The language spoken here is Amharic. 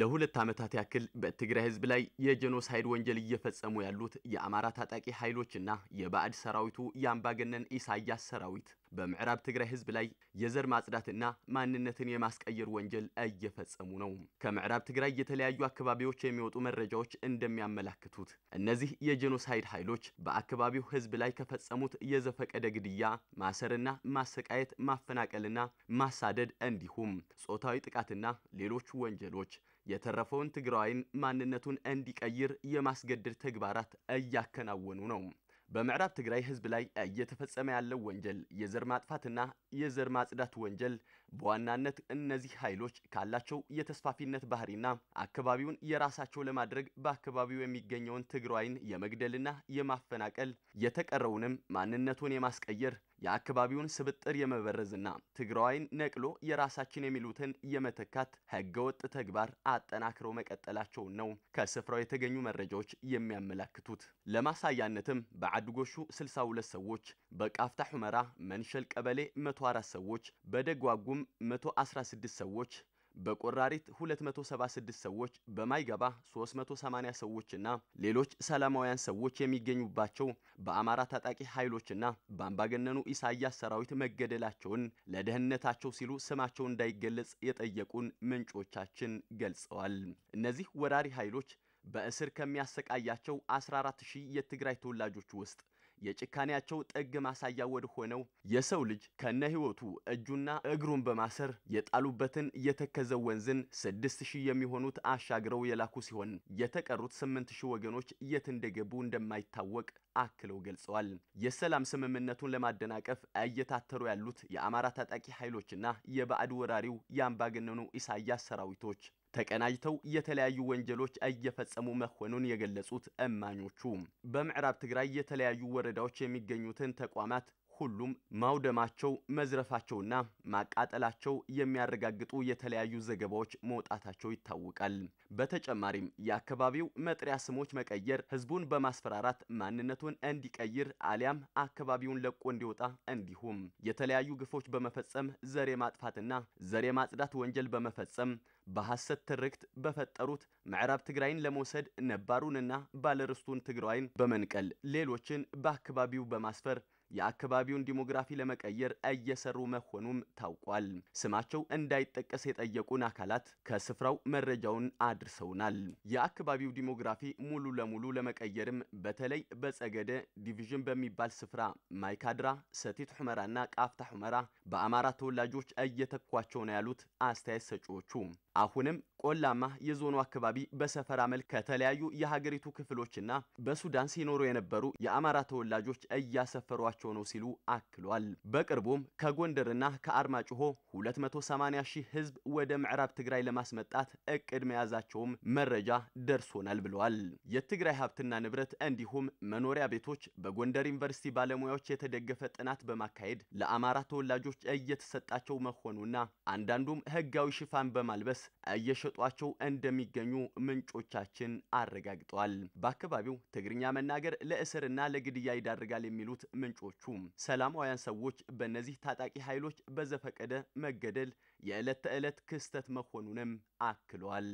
ለሁለት ዓመታት ያክል በትግራይ ህዝብ ላይ የጀኖሳይድ ወንጀል እየፈጸሙ ያሉት የአማራ ታጣቂ ኃይሎችና የባዕድ ሰራዊቱ የአምባገነን ኢሳያስ ሰራዊት በምዕራብ ትግራይ ህዝብ ላይ የዘር ማጽዳትና ማንነትን የማስቀየር ወንጀል እየፈጸሙ ነው። ከምዕራብ ትግራይ የተለያዩ አካባቢዎች የሚወጡ መረጃዎች እንደሚያመላክቱት እነዚህ የጄኖሳይድ ኃይሎች በአካባቢው ህዝብ ላይ ከፈጸሙት የዘፈቀደ ግድያ፣ ማሰርና ማሰቃየት፣ ማፈናቀልና ማሳደድ እንዲሁም ጾታዊ ጥቃትና ሌሎች ወንጀሎች የተረፈውን ትግራዋይን ማንነቱን እንዲቀይር የማስገደድ ተግባራት እያከናወኑ ነው። በምዕራብ ትግራይ ህዝብ ላይ እየተፈጸመ ያለው ወንጀል የዘር ማጥፋትና የዘር ማጽዳት ወንጀል በዋናነት እነዚህ ኃይሎች ካላቸው የተስፋፊነት ባህሪና አካባቢውን የራሳቸው ለማድረግ በአካባቢው የሚገኘውን ትግራይን የመግደልና የማፈናቀል የተቀረውንም ማንነቱን የማስቀየር የአካባቢውን ስብጥር የመበረዝና ትግራዋይን ነቅሎ የራሳችን የሚሉትን የመተካት ህገወጥ ተግባር አጠናክረው መቀጠላቸውን ነው ከስፍራው የተገኙ መረጃዎች የሚያመላክቱት። ለማሳያነትም በአድጎሹ 62 ሰዎች፣ በቃፍታ ሁመራ መንሸል ቀበሌ 104 ሰዎች፣ በደጓጉም 116 ሰዎች በቆራሪት 276 ሰዎች በማይገባ 380 ሰዎችና ሌሎች ሰላማውያን ሰዎች የሚገኙባቸው በአማራ ታጣቂ ኃይሎችና በአምባገነኑ ኢሳያስ ሰራዊት መገደላቸውን ለደህንነታቸው ሲሉ ስማቸው እንዳይገለጽ የጠየቁን ምንጮቻችን ገልጸዋል። እነዚህ ወራሪ ኃይሎች በእስር ከሚያሰቃያቸው 14 ሺህ የትግራይ ተወላጆች ውስጥ የጭካኔያቸው ጥግ ማሳያ ወደ ሆነው የሰው ልጅ ከነ ህይወቱ እጁና እግሩን በማሰር የጣሉበትን የተከዘ ወንዝን ስድስት ሺህ የሚሆኑት አሻግረው የላኩ ሲሆን የተቀሩት ስምንት ሺህ ወገኖች የት እንደገቡ እንደማይታወቅ አክለው ገልጸዋል። የሰላም ስምምነቱን ለማደናቀፍ እየታተሩ ያሉት የአማራ ታጣቂ ኃይሎችና የባዕድ ወራሪው የአምባገነኑ ኢሳያስ ሰራዊቶች ተቀናጅተው የተለያዩ ወንጀሎች እየፈጸሙ መሆኑን የገለጹት እማኞቹ በምዕራብ ትግራይ የተለያዩ ወረዳዎች የሚገኙትን ተቋማት ሁሉም ማውደማቸው መዝረፋቸውና ማቃጠላቸው የሚያረጋግጡ የተለያዩ ዘገባዎች መውጣታቸው ይታወቃል። በተጨማሪም የአካባቢው መጥሪያ ስሞች መቀየር ህዝቡን በማስፈራራት ማንነቱን እንዲቀይር አሊያም አካባቢውን ለቆ እንዲወጣ እንዲሁም የተለያዩ ግፎች በመፈጸም ዘሬ ማጥፋትና ዘሬ ማጽዳት ወንጀል በመፈጸም በሐሰት ትርክት በፈጠሩት ምዕራብ ትግራይን ለመውሰድ ነባሩንና ባለርስቱን ትግራይን በመንቀል ሌሎችን በአካባቢው በማስፈር የአካባቢውን ዲሞግራፊ ለመቀየር እየሰሩ መሆኑም ታውቋል። ስማቸው እንዳይጠቀስ የጠየቁን አካላት ከስፍራው መረጃውን አድርሰውናል። የአካባቢው ዲሞግራፊ ሙሉ ለሙሉ ለመቀየርም በተለይ በጸገደ ዲቪዥን በሚባል ስፍራ ማይካድራ፣ ሰቲት ሑመራና ቃፍታ ሁመራ በአማራ ተወላጆች እየተኳቸው ነው ያሉት አስተያየት ሰጪዎቹ አሁንም ቆላማ የዞኑ አካባቢ በሰፈራ መልክ ከተለያዩ የሀገሪቱ ክፍሎችና በሱዳን ሲኖሩ የነበሩ የአማራ ተወላጆች እያሰፈሯቸው እየተገባቸው ነው ሲሉ አክሏል። በቅርቡም ከጎንደርና ከአርማጭሆ 280 ሺህ ህዝብ ወደ ምዕራብ ትግራይ ለማስመጣት እቅድ መያዛቸውም መረጃ ደርሶናል ብለዋል። የትግራይ ሀብትና ንብረት እንዲሁም መኖሪያ ቤቶች በጎንደር ዩኒቨርሲቲ ባለሙያዎች የተደገፈ ጥናት በማካሄድ ለአማራ ተወላጆች እየተሰጣቸው መሆኑና አንዳንዱም ህጋዊ ሽፋን በማልበስ እየሸጧቸው እንደሚገኙ ምንጮቻችን አረጋግጠዋል። በአካባቢው ትግርኛ መናገር ለእስርና ለግድያ ይዳርጋል የሚሉት ምንጮ ግጭቶቹ። ሰላማውያን ሰዎች በእነዚህ ታጣቂ ኃይሎች በዘፈቀደ መገደል የዕለት ተዕለት ክስተት መሆኑንም አክሏል።